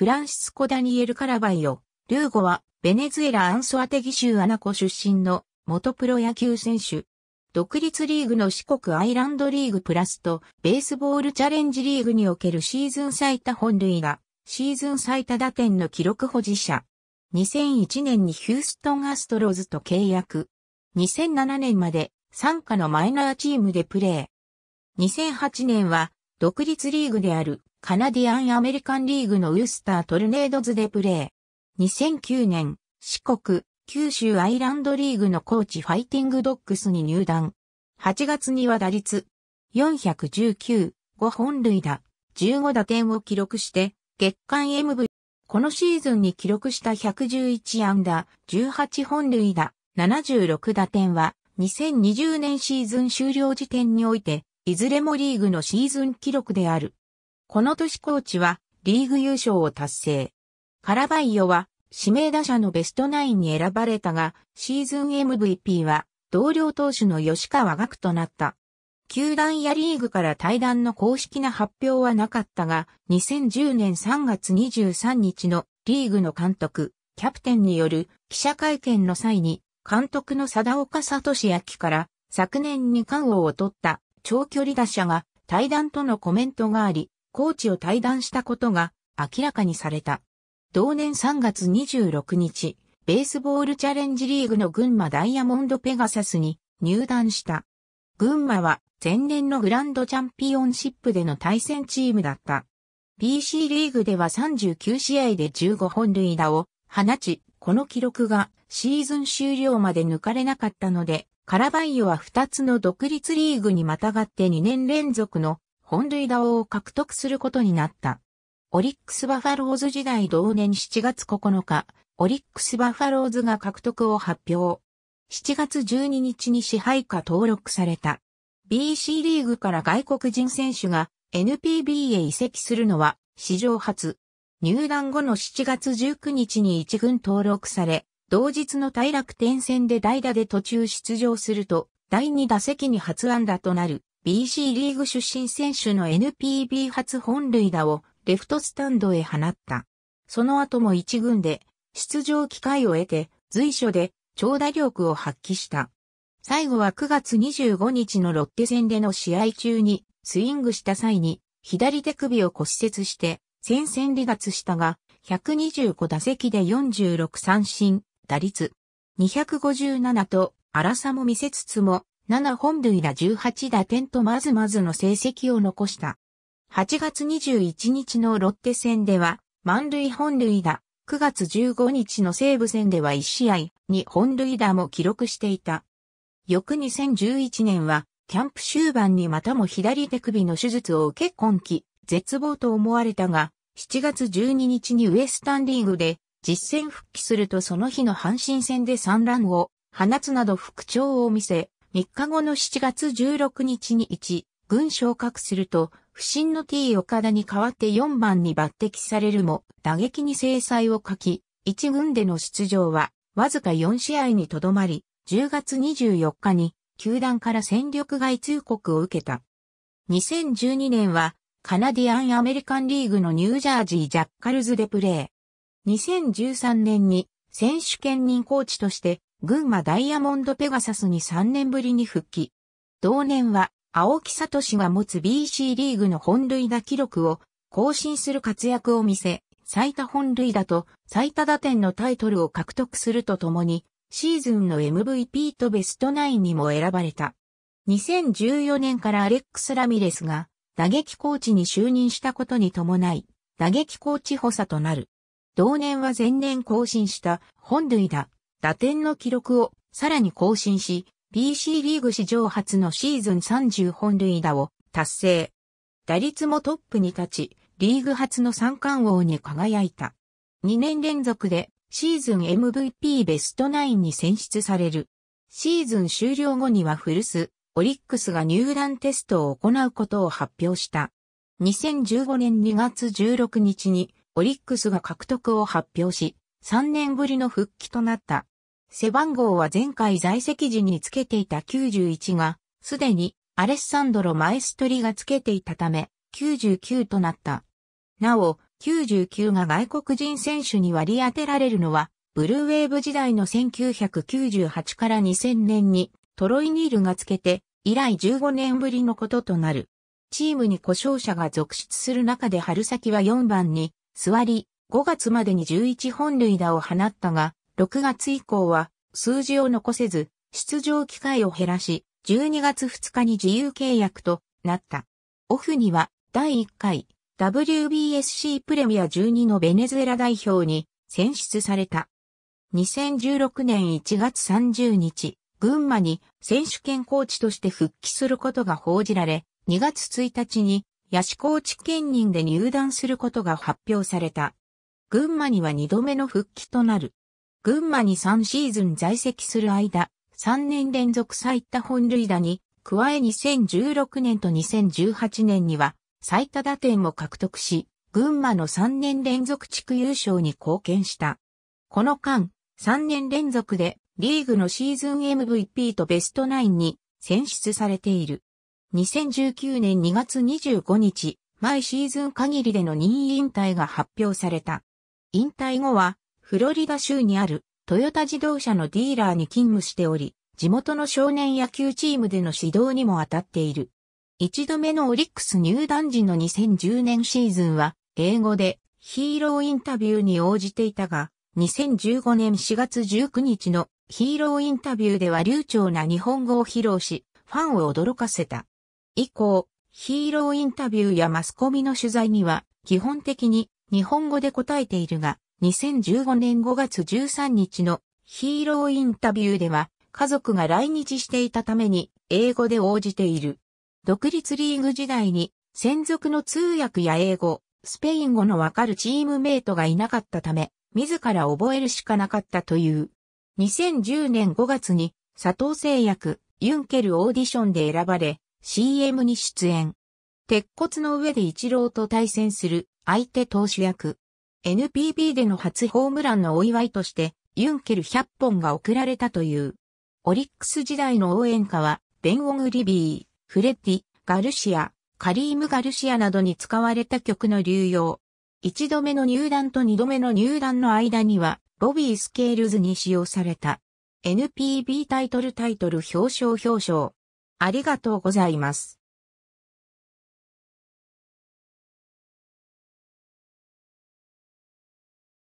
フランシスコ・ダニエル・カラバイオ、ルーゴは、ベネズエラ・アンソアテギ州アナコ出身の元プロ野球選手。独立リーグの四国アイランドリーグプラスとベースボールチャレンジリーグにおけるシーズン最多本塁が、シーズン最多打点の記録保持者。2001年にヒューストンアストロズと契約。2007年まで参加のマイナーチームでプレー。2008年は独立リーグであるカナディアン・アメリカンリーグのウスター・トルネードズでプレー。2009年、四国、九州アイランドリーグのコーチファイティングドッグスに入団。8月には打率419、5本塁打、15打点を記録して、月間 MV。このシーズンに記録した111安打、18本塁打、76打点は、2020年シーズン終了時点において、いずれもリーグのシーズン記録である。この年コーチはリーグ優勝を達成。カラバイヨは指名打者のベストナインに選ばれたが、シーズン MVP は同僚投手の吉川学となった。球団やリーグから対談の公式な発表はなかったが、2010年3月23日のリーグの監督、キャプテンによる記者会見の際に、監督の貞岡聡明から昨年に冠王を取った長距離打者が対談とのコメントがあり、コーチを対談したことが明らかにされた。同年3月26日、ベースボールチャレンジリーグの群馬ダイヤモンドペガサスに入団した。群馬は前年のグランドチャンピオンシップでの対戦チームだった。PC リーグでは39試合で15本塁打を放ち、この記録がシーズン終了まで抜かれなかったので、カラバイオは2つの独立リーグにまたがって2年連続の本塁打王を獲得することになった。オリックスバファローズ時代同年7月9日、オリックスバファローズが獲得を発表。7月12日に支配下登録された。BC リーグから外国人選手が NPB へ移籍するのは史上初。入団後の7月19日に一軍登録され、同日の大楽天戦で代打で途中出場すると、第2打席に初安打となる。BC リーグ出身選手の NPB 初本塁打をレフトスタンドへ放った。その後も一軍で出場機会を得て随所で長打力を発揮した。最後は9月25日のロッテ戦での試合中にスイングした際に左手首を骨折して戦線離脱したが125打席で46三振打率257と荒さも見せつつも7本塁打18打点とまずまずの成績を残した。8月21日のロッテ戦では、満塁本塁打、9月15日の西武戦では1試合に本塁打も記録していた。翌2011年は、キャンプ終盤にまたも左手首の手術を受け今季、絶望と思われたが、7月12日にウエスタンリーグで実戦復帰するとその日の阪神戦で3ランを放つなど復調を見せ、3日後の7月16日に1軍昇格すると、不審の T 岡田に代わって4番に抜擢されるも、打撃に制裁を書き、1軍での出場は、わずか4試合にとどまり、10月24日に、球団から戦力外通告を受けた。2012年は、カナディアン・アメリカンリーグのニュージャージー・ジャッカルズでプレー。2013年に選手兼任コーチとして群馬ダイヤモンドペガサスに3年ぶりに復帰。同年は、青木聡が持つ BC リーグの本塁打記録を更新する活躍を見せ、最多本塁打と最多打点のタイトルを獲得するとともに、シーズンの MVP とベストナインにも選ばれた。2014年からアレックス・ラミレスが打撃コーチに就任したことに伴い、打撃コーチ補佐となる。同年は前年更新した本塁打、打点の記録をさらに更新し、BC リーグ史上初のシーズン30本塁打を達成。打率もトップに立ち、リーグ初の三冠王に輝いた。2年連続でシーズン MVP ベストナインに選出される。シーズン終了後には古巣、オリックスが入団テストを行うことを発表した。2015年2月16日にオリックスが獲得を発表し、3年ぶりの復帰となった。背番号は前回在籍時につけていた91が、すでにアレッサンドロ・マエストリがつけていたため、99となった。なお、99が外国人選手に割り当てられるのは、ブルーウェーブ時代の1998から2000年にトロイ・ニールがつけて、以来15年ぶりのこととなる。チームに故障者が続出する中で春先は4番に座り、5月までに11本塁打を放ったが、6月以降は数字を残せず、出場機会を減らし、12月2日に自由契約となった。オフには第1回 WBSC プレミア12のベネズエラ代表に選出された。2016年1月30日、群馬に選手権コーチとして復帰することが報じられ、2月1日にヤシコーチ兼任で入団することが発表された。群馬には2度目の復帰となる。群馬に3シーズン在籍する間、3年連続最多本塁打に、加え2016年と2018年には最多打点を獲得し、群馬の3年連続地区優勝に貢献した。この間、3年連続でリーグのシーズン MVP とベストナインに選出されている。2019年2月25日、毎シーズン限りでの任意引退が発表された。引退後は、フロリダ州にあるトヨタ自動車のディーラーに勤務しており、地元の少年野球チームでの指導にも当たっている。一度目のオリックス入団時の2010年シーズンは、英語でヒーローインタビューに応じていたが、2015年4月19日のヒーローインタビューでは流暢な日本語を披露し、ファンを驚かせた。以降、ヒーローインタビューやマスコミの取材には、基本的に日本語で答えているが、2015年5月13日のヒーローインタビューでは、家族が来日していたために英語で応じている。独立リーグ時代に専属の通訳や英語、スペイン語のわかるチームメイトがいなかったため、自ら覚えるしかなかったという。2010年5月に佐藤製薬、ユンケルオーディションで選ばれ、CM に出演。鉄骨の上で一郎と対戦する相手投手役、NPB での初ホームランのお祝いとして、ユンケル100本が贈られたという。オリックス時代の応援歌は、ベン・オグリビー、フレッティ、ガルシア、カリーム・ガルシアなどに使われた曲の流用。一度目の入団と二度目の入団の間には、ボビー・スケールズに使用された。NPB タイトルタイトル表彰表彰。ありがとうございます。